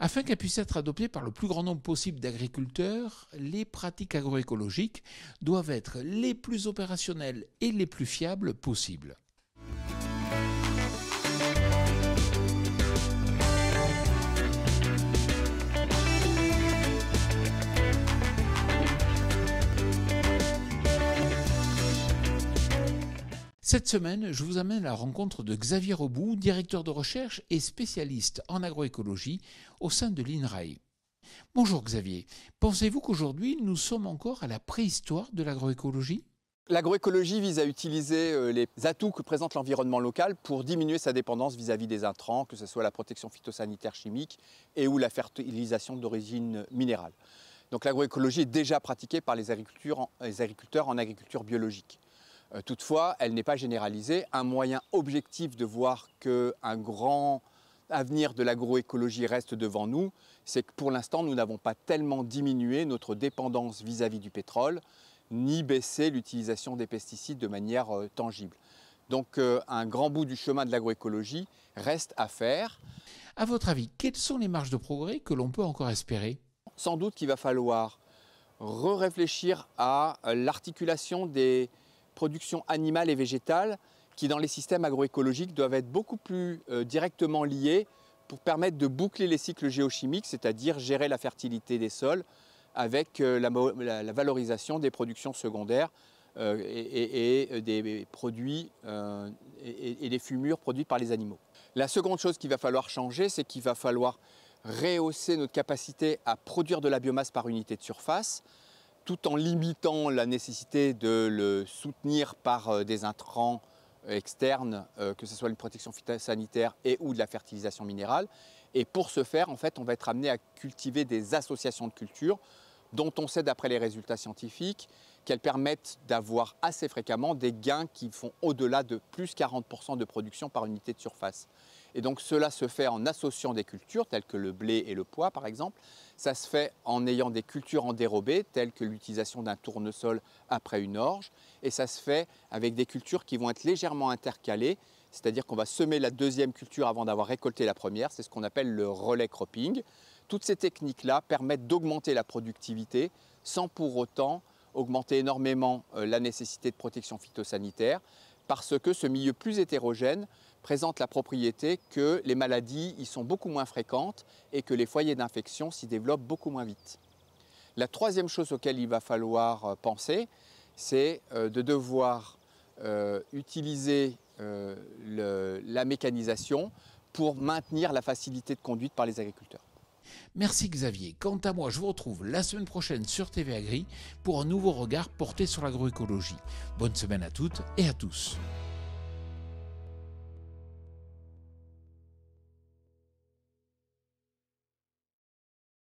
afin qu'elles puissent être adoptées par le plus grand nombre possible d'agriculteurs, les pratiques agroécologiques doivent être les plus opérationnelles et les plus fiables possibles. Cette semaine, je vous amène à la rencontre de Xavier Robout, directeur de recherche et spécialiste en agroécologie au sein de l'INRAE. Bonjour Xavier, pensez-vous qu'aujourd'hui nous sommes encore à la préhistoire de l'agroécologie L'agroécologie vise à utiliser euh, les atouts que présente l'environnement local pour diminuer sa dépendance vis-à-vis des intrants, que ce soit la protection phytosanitaire chimique et ou la fertilisation d'origine minérale. Donc l'agroécologie est déjà pratiquée par les agriculteurs en agriculture biologique. Euh, toutefois, elle n'est pas généralisée. Un moyen objectif de voir qu'un grand avenir de l'agroécologie reste devant nous, c'est que pour l'instant, nous n'avons pas tellement diminué notre dépendance vis-à-vis du pétrole, ni baissé l'utilisation des pesticides de manière euh, tangible. Donc euh, un grand bout du chemin de l'agroécologie reste à faire. À votre avis, quelles sont les marges de progrès que l'on peut encore espérer Sans doute qu'il va falloir réfléchir à l'articulation des production animale et végétale qui, dans les systèmes agroécologiques, doivent être beaucoup plus euh, directement liées pour permettre de boucler les cycles géochimiques, c'est-à-dire gérer la fertilité des sols avec euh, la, valorisation des productions secondaires euh, et, des produits et, des fumures produits par les animaux. La seconde chose qu'il va falloir changer, c'est qu'il va falloir rehausser notre capacité à produire de la biomasse par unité de surface tout en limitant la nécessité de le soutenir par euh, des intrants euh, externes, euh, que ce soit une protection phytosanitaire et ou de la fertilisation minérale. Et pour ce faire, en fait, on va être amené à cultiver des associations de cultures dont on sait d'après les résultats scientifiques qu'elles permettent d'avoir assez fréquemment des gains qui font au-delà de plus 40% de production par unité de surface. Et donc cela se fait en associant des cultures telles que le blé et le pois par exemple. Ça se fait en ayant des cultures en dérobée, telles que l'utilisation d'un tournesol après une orge. Et ça se fait avec des cultures qui vont être légèrement intercalées, c'est-à-dire qu'on va semer la deuxième culture avant d'avoir récolté la première. C'est ce qu'on appelle le relais cropping. Toutes ces techniques-là permettent d'augmenter la productivité sans pour autant augmenter énormément euh, la nécessité de protection phytosanitaire parce que ce milieu plus hétérogène présente la propriété que les maladies y sont beaucoup moins fréquentes et que les foyers d'infection s'y développent beaucoup moins vite. La troisième chose auquel il va falloir euh, penser, c'est euh, de devoir euh, utiliser la mécanisation pour maintenir la facilité de conduite par les agriculteurs. Merci Xavier. Quant à moi, je vous retrouve la semaine prochaine sur TV Agri pour un nouveau regard porté sur l'agroécologie. Bonne semaine à toutes et à tous.